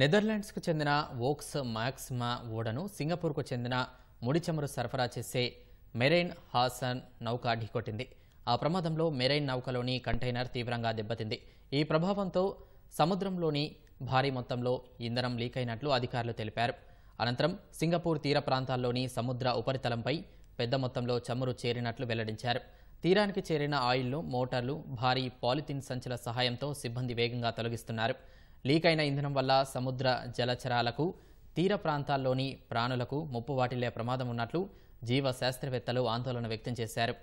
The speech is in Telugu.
నెదర్లాండ్స్కు చెందిన ఓక్స్ మాక్స్మా ఓడను సింగపూర్కు చెందిన ముడి చమురు సరఫరా చేసే మెరైన్ హాసన్ నౌక ఢీకొట్టింది ఆ ప్రమాదంలో మెరైన్ నౌకలోని కంటైనర్ తీవ్రంగా దెబ్బతింది ఈ ప్రభావంతో సముద్రంలోని భారీ మొత్తంలో ఇంధనం లీక్ అయినట్లు అధికారులు తెలిపారు అనంతరం సింగపూర్ తీర ప్రాంతాల్లోని సముద్ర ఉపరితలంపై పెద్ద మొత్తంలో చమురు చేరినట్లు వెల్లడించారు తీరానికి చేరిన ఆయిల్ను మోటార్లు భారీ పాలిథిన్ సంచుల సహాయంతో సిబ్బంది వేగంగా తొలగిస్తున్నారు లీక్ అయిన ఇంధనం వల్ల సముద్ర జలచరాలకు తీర ప్రాంతాల్లోని ప్రాణులకు ముప్పు వాటిల్లే ప్రమాదం ఉన్నట్లు జీవ శాస్త్రవేత్తలు ఆందోళన వ్యక్తం చేశారు